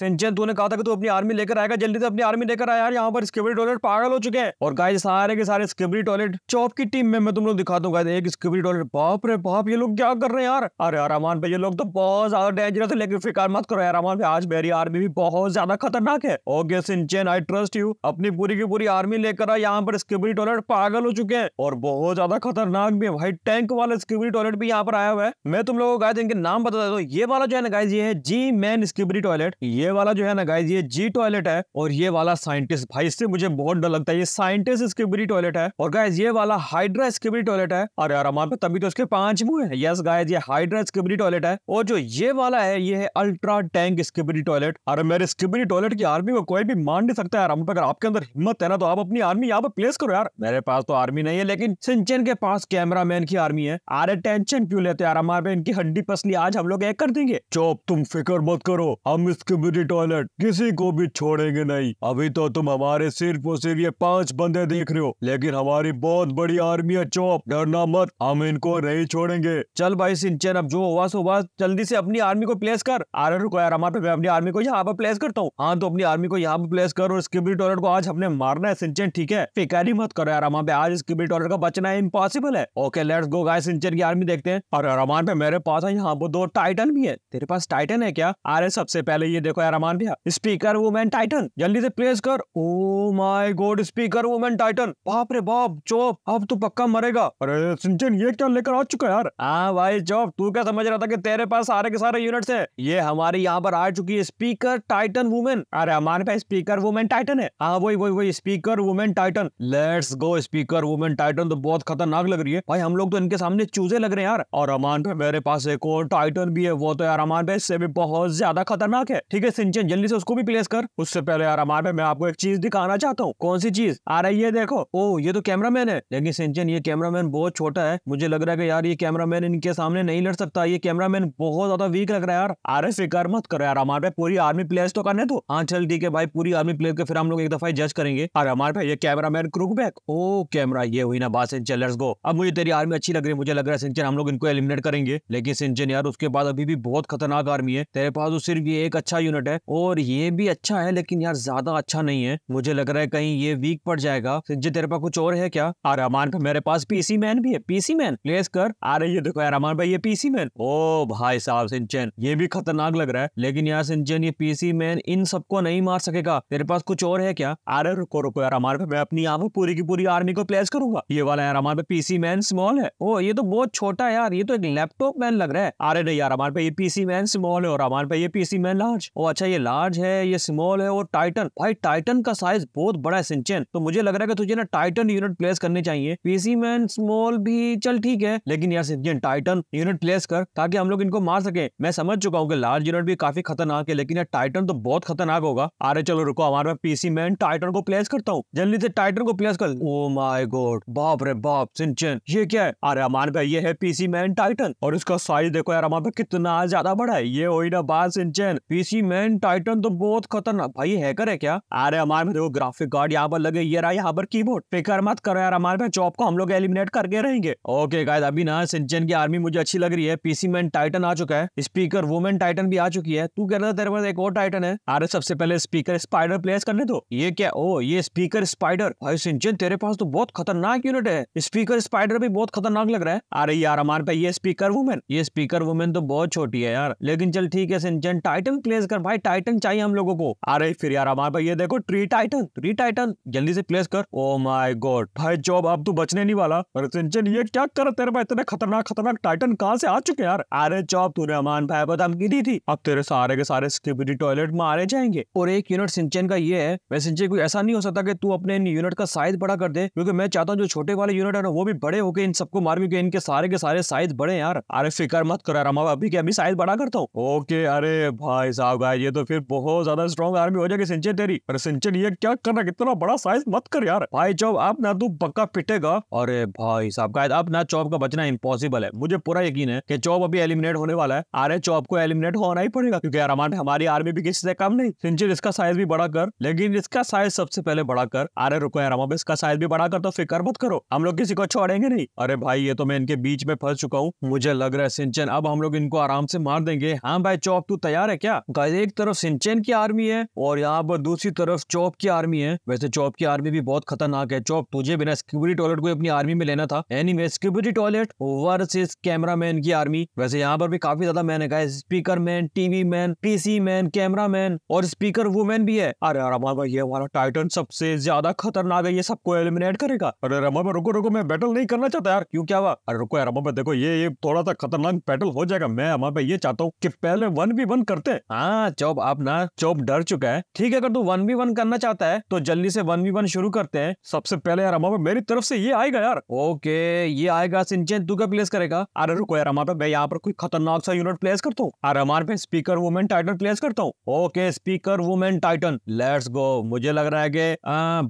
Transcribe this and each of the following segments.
सिंचन तूने कहा था कि तू अपनी आर्मी लेकर आएगा जल्दी से अपनी आर्मी लेकर आया यार यहाँ पर स्क्रिबरी टॉयलेट पागल हो चुके हैं और गाय सारे के सारे स्क्रिबरी टॉयलेट चौप की टीम में मैं तुम लोग दिखा हूँ एक स्क्रिबरी टॉयलेट बाप रे बाप ये लोग क्या कर रहे हैं यार अरे यार अमान पे ये लोग तो बहुत ज्यादा डेंजरस है लेकिन फिकार मत करो यार अमान पे आज मेरी आर्मी भी बहुत ज्यादा खतरनाक है okay Shinchan I trust you अपनी पूरी की पूरी आर्मी लेकर आए यहाँ पर स्क्रिबरी टॉयलेट पागल हो चुके हैं और बहुत ज्यादा खतरनाक भी है भाई टैंक वाला स्क्रिबरी टॉयलेट भी यहाँ पर आया हुआ है मैं तुम लोगों को गाय इनके नाम बता देता हूँ ये वाला जो है ना गाय ये है जी मैन स्क्रिबरी टॉयलेट ये वाला जो है ना गाइज ये जी टॉयलेट है और ये वाला साइंटिस्ट भाई इससे मुझे बहुत डर लगता है ये साइंटिस्ट स्किबरी टॉयलेट है और गाइज ये वाला हाइड्रा स्किबरी टॉयलेट है अरे यार हमारे तभी तो इसके पांच मुंह है यस गाइज ये हाइड्रा स्किबरी टॉयलेट है और जो ये वाला है ये है अल्ट्रा टैंक स्किबरी टॉयलेट अरे मेरे स्किबरी टॉयलेट की आर्मी को कोई भी मान नहीं सकता यार अगर आपके अंदर हिम्मत है ना तो आप अपनी आर्मी यहाँ पर प्लेस करो यार मेरे पास तो आर्मी नहीं है लेकिन सिंचन के पास कैमरा मैन की आर्मी है अरे टेंशन क्यों लेते यार हमारे इनकी हड्डी पसली आज हम लोग एक कर देंगे चौप तुम फिक्र मत करो हम स्किबरी की टॉयलेट किसी को भी छोड़ेंगे नहीं अभी तो तुम हमारे सिर्फ और सिर्फ ये पांच बंदे देख रहे हो लेकिन हमारी बहुत बड़ी आर्मी है चौप डरना मत हम इनको नहीं छोड़ेंगे चल भाई सिंचन अब जो हुआ सो हुआ जल्दी से अपनी आर्मी को प्लेस कर आर रुको यार हमारे मैं अपनी आर्मी को यहाँ पर प्लेस करता हूँ हाँ तो अपनी आर्मी को यहाँ पर प्लेस कर और स्किबरी टॉयलेट को आज हमने मारना है सिंचन ठीक है फिकारी मत करो यार हमारे आज स्किबरी टॉयलेट का बचना है इम्पॉसिबल है ओके लेट्स गो गाय सिंचन की आर्मी देखते हैं और हमारे पे मेरे पास है हाँ, यहाँ पर दो टाइटन भी है तेरे पास टाइटन है क्या अरे सबसे पहले ये देखो को यार अमान भैया स्पीकर वुमेन टाइटन जल्दी से प्लेस कर oh my god speaker women titan बाप रे बाप चौप अब तो पक्का मरेगा अरे सिंचन ये क्या लेकर आ चुका यार हाँ भाई चौप तू क्या समझ रहा था कि तेरे पास सारे के सारे यूनिट है ये हमारे यहाँ पर आ चुकी है स्पीकर टाइटन वुमेन अरे हमारे पास स्पीकर वुमेन टाइटन है हाँ वही वही वही speaker women titan let's go speaker women titan तो बहुत खतरनाक लग रही है भाई हम लोग तो इनके सामने चूजे लग रहे हैं यार और अमान भाई मेरे पास एक और टाइटन भी है वो तो यार अमान भाई इससे भी बहुत ज्यादा खतरनाक है ठीक है अरे सिंचन जल्दी से उसको भी प्लेस कर उससे पहले यार हमारे मैं आपको एक चीज दिखाना चाहता हूँ कौन सी चीज आ रही है देखो ओ ये तो कैमरामैन है लेकिन सिंचन ये कैमरामैन बहुत छोटा है मुझे लग रहा है यार ये कैमरामैन इनके सामने नहीं लड़ सकता ये कैमरामैन बहुत ज्यादा वीक लग रहा है यार अरे फिकर मत करो यार हमारे पे पूरी आर्मी प्लेस तो करने दो हाँ चल ठीक है भाई पूरी आर्मी प्लेस के फिर हम लोग एक दफा जज करेंगे अरे हमारे पे ये कैमरा मैन क्रुक बैक ओ कैमरा ये हुई ना बात सिंचन लेट्स गो अब मुझे तेरी आर्मी अच्छी लग रही है मुझे लग रहा है सिंचन हम लोग इनको एलिमिनेट करेंगे लेकिन सिंचन यार उसके बाद अभी भी बहुत खतरनाक आर्मी है तेरे पास तो सिर्फ ये एक अच्छा यूनिट मार्केट है और ये भी अच्छा है लेकिन यार ज्यादा अच्छा नहीं है मुझे लग रहा है कहीं ये वीक पड़ जाएगा जी तेरे पास कुछ और है क्या अरे अमान भाई मेरे पास पीसी मैन भी है पीसी मैन प्लेस कर अरे ये देखो यार अमान भाई ये पीसी मैन ओ भाई साहब सिंचन ये भी खतरनाक लग रहा है लेकिन यार सिंचन ये पीसी मैन इन सबको नहीं मार सकेगा तेरे पास कुछ और है क्या अरे रुको रुको यार अमान भाई मैं अपनी आप पूरी की पूरी आर्मी को प्लेस करूंगा ये वाला यार अमान भाई पीसी मैन स्मॉल है ओ ये तो बहुत छोटा है यार ये तो एक लैपटॉप मैन लग रहा है अरे नहीं यार अमान भाई ये पीसी मैन स्मॉल है और अमान भाई ये पीसी मैन लार्ज ओ अच्छा ये लार्ज है ये स्मॉल है और टाइटन भाई टाइटन का साइज बहुत बड़ा है सिंचन तो मुझे लग रहा है कि तुझे ना टाइटन यूनिट प्लेस करने चाहिए पीसी मैन स्मॉल भी चल ठीक है लेकिन यार सिंचन टाइटन यूनिट प्लेस कर ताकि हम लोग इनको मार सके मैं समझ चुका हूँ की लार्ज यूनिट भी काफी खतरनाक है लेकिन यार टाइटन तो बहुत खतरनाक होगा अरे चलो रुको हमारे पीसी मैन टाइटन को प्लेस करता हूँ जल्दी से टाइटन को प्लेस कर ओ माई गोड बाप रे बाप सिंचन ये क्या है अरे अमान भाई ये है पीसी मैन टाइटन और इसका साइज देखो यार हमारे कितना ज्यादा बड़ा है ये हो ना बात Shinchan PC man man titan तो बहुत खतरनाक भाई हैकर है क्या अरे हमारे में देखो ग्राफिक कार्ड यहाँ पर लगे ये रहा यहाँ पर कीबोर्ड फिकर मत करो यार हमारे में जॉब को हम लोग एलिमिनेट करके रहेंगे ओके गाइस अभी ना सिंचन की आर्मी मुझे अच्छी लग रही है पीसी मैन टाइटन आ चुका है स्पीकर वुमेन टाइटन भी आ चुकी है तू कह रहा था तेरे पास एक और टाइटन है अरे सबसे पहले स्पीकर स्पाइडर प्लेस करने दो ये क्या ओ ये स्पीकर स्पाइडर भाई सिंचन तेरे पास तो बहुत खतरनाक यूनिट है स्पीकर स्पाइडर भी बहुत खतरनाक लग रहा है अरे यार हमारे पे ये स्पीकर वुमेन ये स्पीकर वुमेन तो बहुत छोटी है यार लेकिन चल ठीक है सिंचन टाइटन प्लेस कर भाई टाइटन चाहिए हम लोगों को अरे फिर यार हमारे भाई ये देखो ट्री टाइटन ट्री टाइटन जल्दी से प्लेस कर ओ माई गोड भाई जॉब अब तू तो बचने नहीं वाला सिंचन तो ये क्या कर तेरे भाई इतने खतरनाक खतरनाक टाइटन कहाँ से आ चुके यार अरे जॉब तूने अमान भाई बदम की दी थी अब तेरे सारे के सारे सिक्योरिटी टॉयलेट मारे जाएंगे और एक यूनिट सिंचन का ये है मैं सिंचन कोई ऐसा नहीं हो सकता कि तू अपने यूनिट का साइज बड़ा कर दे क्योंकि मैं चाहता हूँ जो छोटे वाले यूनिट है ना वो भी बड़े होकर इन सबको मार भी इनके सारे के सारे साइज बड़े यार अरे फिक्र मत करो रमा अभी के अभी साइज बड़ा करता हूँ ओके अरे भाई साहब ये तो फिर बहुत ज्यादा स्ट्रॉन्ग आर्मी हो जाएगी सिंचन तेरी पर सिंचन ये क्या कर रहा इतना बड़ा साइज मत कर यार भाई चौब आप ना तू पक्का पिटेगा अरे भाई साहब का अब ना चौब का बचना इम्पॉसिबल है मुझे पूरा यकीन है कि चौब अभी एलिमिनेट होने वाला है अरे चौब को एलिमिनेट होना ही पड़ेगा क्योंकि यार हमारी आर्मी भी किसी से कम नहीं सिंचन इसका साइज भी बड़ा कर लेकिन इसका साइज सबसे पहले बड़ा कर अरे रुको यार हम इसका साइज भी बड़ा कर तो फिक्र मत करो हम लोग किसी को छोड़ेंगे नहीं अरे भाई ये तो मैं इनके बीच में फंस चुका हूँ मुझे लग रहा है सिंचन अब हम लोग इनको आराम से मार देंगे हाँ भाई चौब तू तैयार है क्या एक तरफ सिंचेन की आर्मी है और यहाँ पर दूसरी तरफ चौप की आर्मी है वैसे चौप की आर्मी भी बहुत खतरनाक है चौप तुझे बिना सिक्योरिटी टॉयलेट को अपनी आर्मी में लेना था any anyway security toilet versus camera man की आर्मी वैसे यहाँ पर भी काफी ज्यादा मैन है speaker man TV man PC man camera man और स्पीकर वुमेन भी है अरे हमारा ये हमारा टाइटन सबसे ज्यादा खतरनाक है ये सबको एलिमिनेट करेगा अरे रमा में रुको रुको मैं बैटल नहीं करना चाहता यार क्यों क्या हुआ अरे रुको यार रमा में देखो ये ये थोड़ा सा खतरनाक बैटल हो जाएगा मैं हमारे पे ये चाहता हूँ कि पहले वन भी वन करते हैं हाँ जॉब ना जॉब डर चुका है ठीक है अगर तू वन बी वन करना चाहता है तो जल्दी से वन बी वन शुरू करते हैं सबसे पहले यार अमा मेरी तरफ से ये आएगा यार ओके ये आएगा सिंचन तू क्या प्लेस करेगा अरे रुको यार हमारे मैं यहाँ पर कोई खतरनाक सा यूनिट प्लेस करता हूँ अरे हमारे पे स्पीकर वुमेन टाइटन प्लेस करता हूँ okay speaker women titan let's go मुझे लग रहा है कि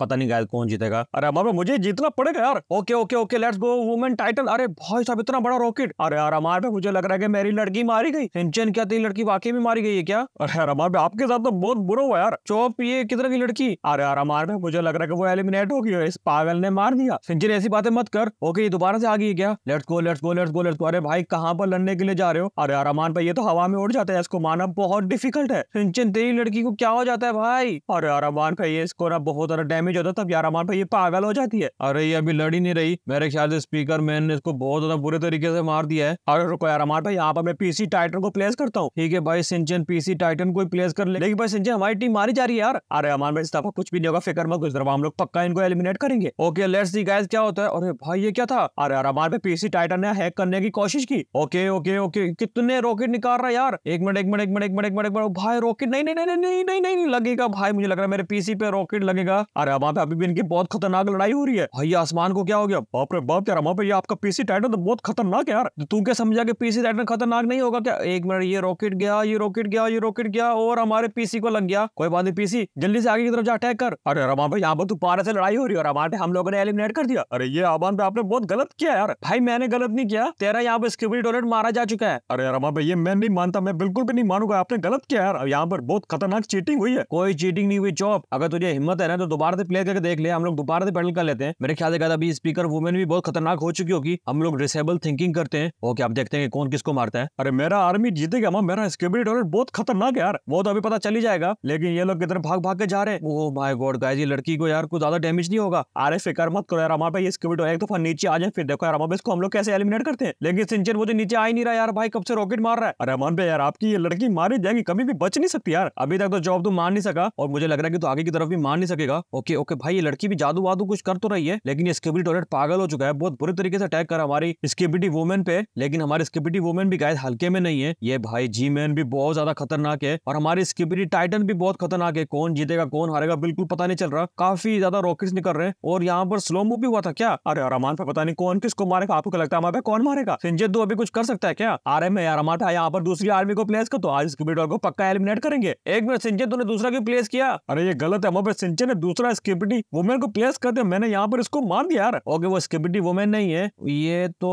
पता नहीं गाय कौन जीतेगा अरे हमारे मुझे जीतना पड़ेगा यार okay okay okay let's go women titan अरे भाई साहब इतना बड़ा रॉकेट अरे यार हमारे मुझे लग रहा है मेरी लड़की मारी गई सिंचन क्या तेरी लड़की वाकई में मारी गई है क्या यार हमारे आपके साथ तो बहुत बुरा हुआ यार चौप ये किधर की लड़की अरे यार हमारे मुझे लग रहा है वो एलिमिनेट हो गया इस पागल ने मार दिया सिंचन ऐसी बातें मत कर ओके दोबारा से आ गई क्या let's go let's go let's go let's go अरे भाई कहाँ पर लड़ने के लिए जा रहे हो अरे यार अमान भाई ये तो हवा में उड़ जाता है इसको मारना बहुत डिफिकल्ट है सिंचन तेरी लड़की को क्या हो जाता है भाई अरे यार अमान भाई इसको ना बहुत ज्यादा डैमेज होता तब यार अमान भाई ये पागल हो जाती है अरे ये अभी लड़ी नहीं रही मेरे ख्याल से स्पीकर मैन ने इसको बहुत ज्यादा बुरे तरीके से मार दिया है अरे रुको यार अमान भाई यहाँ पर मैं पीसी टाइटन को प्लेस करता हूँ ठीक है भाई सिंचन पीसी टाइटन बैटन को प्लेस कर लेकिन भाई संजय हमारी टीम मारी जा रही है यार अरे अमान भाई इस्ताफा कुछ भी नहीं होगा फिक्र मत गुजर हम लोग पक्का इनको एलिमिनेट करेंगे ओके लेट्स सी गाइस क्या होता है अरे भाई ये क्या था अरे यार अमान भाई पीसी टाइटन ने हैक करने की कोशिश की ओके ओके ओके कितने रॉकेट निकाल रहा है यार एक मिनट एक मिनट एक मिनट एक मिनट एक मिनट एक मिनट भाई रॉकेट नहीं नहीं नहीं नहीं नहीं नहीं लगेगा भाई मुझे लग रहा है मेरे पीसी पे रॉकेट लगेगा अरे अमान भाई अभी भी इनकी बहुत खतरनाक लड़ाई हो रही है भाई आसमान को क्या हो गया बाप रे बाप यार अमान भाई आपका पीसी टाइटन तो बहुत खतरनाक है यार तो तू क्या समझा कि पीसी टाइटन खतरनाक नहीं होगा क्या एक मिनट ये रॉकेट गया ये रॉकेट गया ये रॉकेट गया और हमारे पीसी को लग गया कोई बात नहीं पीसी जल्दी से आगे की तरफ जा अटैक कर अरे रमान भाई यहाँ पर तू पारा से लड़ाई हो रही है और हमारे हम लोगों ने एलिमिनेट कर दिया अरे ये आबान पे आपने बहुत गलत किया यार भाई मैंने गलत नहीं किया तेरा यहाँ पर स्क्रिबली टॉयलेट मारा जा चुका है अरे रमान भाई ये मैं नहीं मानता मैं बिल्कुल भी नहीं मानूंगा आपने गलत किया यार यहाँ पर बहुत खतरनाक चीटिंग हुई है कोई चीटिंग नहीं हुई चौप अगर तुझे हिम्मत है ना तो दोबारा से प्ले करके देख ले हम लोग दोबारा से पेडल कर लेते हैं मेरे ख्याल से अभी स्पीकर वुमेन भी बहुत खतरनाक हो चुकी होगी हम लोग डिसेबल थिंकिंग करते हैं ओके आप देखते हैं कौन किसको मारता है अरे मेरा आर्मी जीतेगा मेरा स्क्रिबली टॉयलेट बहुत खतरनाक है यार वो तो अभी पता चल ही जाएगा लेकिन ये लोग किधर भाग भाग के जा रहे हैं ओ माय गॉड गाइस ये लड़की को यार कुछ ज्यादा डैमेज नहीं होगा अरे फिकर मत करो यार हमारे ये स्क्विड एक दफा तो नीचे आ जाए फिर देखो यार हमारे इसको हम लोग कैसे एलिमिनेट करते हैं लेकिन सिंचन वो मुझे नीचे आ ही नहीं रहा यार भाई कब से रॉकेट मार रहा है अरे अमन भाई यार आपकी ये लड़की मारी जाएगी कभी भी बच नहीं सकती यार अभी तक तो जॉब तो मार नहीं सका और मुझे लग रहा है कि तो आगे की तरफ भी मार नहीं सकेगा ओके ओके भाई ये लड़की भी जादू वादू कुछ कर तो रही है लेकिन ये स्किबिटी टॉयलेट पागल हो चुका है बहुत बुरे तरीके से अटैक कर हमारी स्किबिटी वुमेन पे लेकिन हमारी स्किबिटी वुमेन भी गाय हल्के में नहीं है ये भाई जी मैन भी बहुत ज्यादा खतरनाक है है और हमारी स्किपरी टाइटन भी बहुत खतरनाक है कौन जीतेगा कौन हारेगा बिल्कुल पता नहीं चल रहा काफी ज्यादा रॉकेट निकल रहे हैं और यहाँ पर स्लो मूव भी हुआ था क्या अरे अरमान पे पता नहीं कौन किसको मारेगा आपको लगता है हमारे कौन मारेगा संजय दो अभी कुछ कर सकता है क्या आर एम अरमा था यहाँ पर दूसरी आर्मी को प्लेस कर तो आज स्किपिडोर को पक्का एलिमिनेट करेंगे एक मिनट सिंजेत ने दूसरा क्यों प्लेस किया अरे ये गलत है मोबाइल सिंचन ने दूसरा स्किपिटी वुमेन को प्लेस कर दिया मैंने यहाँ पर इसको मार दिया यार ओके वो स्किपिटी वुमेन नहीं है ये तो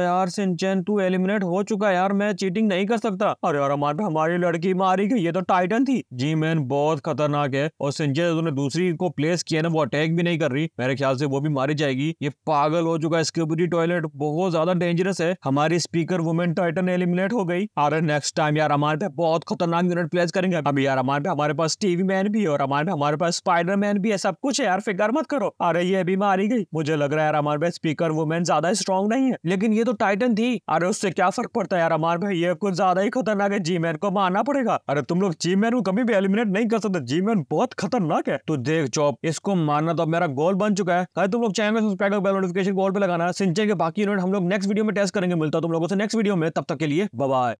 यार सिंचन तू एलिमिनेट हो चुका है यार मैं चीटिंग नहीं कर सकता अरे यार हमारी लड़की मार मारी गई ये तो टाइटन थी जी मैन बहुत खतरनाक है और सिंजे ने दूसरी को प्लेस किया ना वो अटैक भी नहीं कर रही मेरे ख्याल से वो भी मारी जाएगी ये पागल हो चुका है स्क्रिबरी टॉयलेट बहुत ज्यादा डेंजरस है हमारी स्पीकर वुमेन टाइटन एलिमिनेट हो गई अरे नेक्स्ट टाइम यार हमारे पे बहुत खतरनाक यूनिट प्लेस करेंगे अभी यार हमारे पे हमारे पास टीवी मैन भी है और हमारे पे हमारे पास स्पाइडर मैन भी है सब कुछ है यार फिकर मत करो अरे ये भी मारी गई मुझे लग रहा है यार हमारे पे स्पीकर वुमेन ज्यादा स्ट्रॉन्ग नहीं है लेकिन ये तो टाइटन थी अरे उससे क्या फर्क पड़ता है यार हमारे पे ये कुछ ज्यादा ही खतरनाक है जी मैन को मारना पड़ेगा अरे तुम लोग चीमैन को कभी भी एलिमिनेट नहीं कर सकते चीमैन बहुत खतरनाक है तो देख चौप इसको मानना तो मेरा गोल बन चुका है कल तुम लोग चाहेंगे सब्सक्राइब और बेल नोटिफिकेशन गोल पे लगाना सिंचन के बाकी यूनिट हम लोग नेक्स्ट वीडियो में टेस्ट करेंगे मिलता है तुम लोगों से नेक्स्ट वीडियो में तब तक के लिए बबाई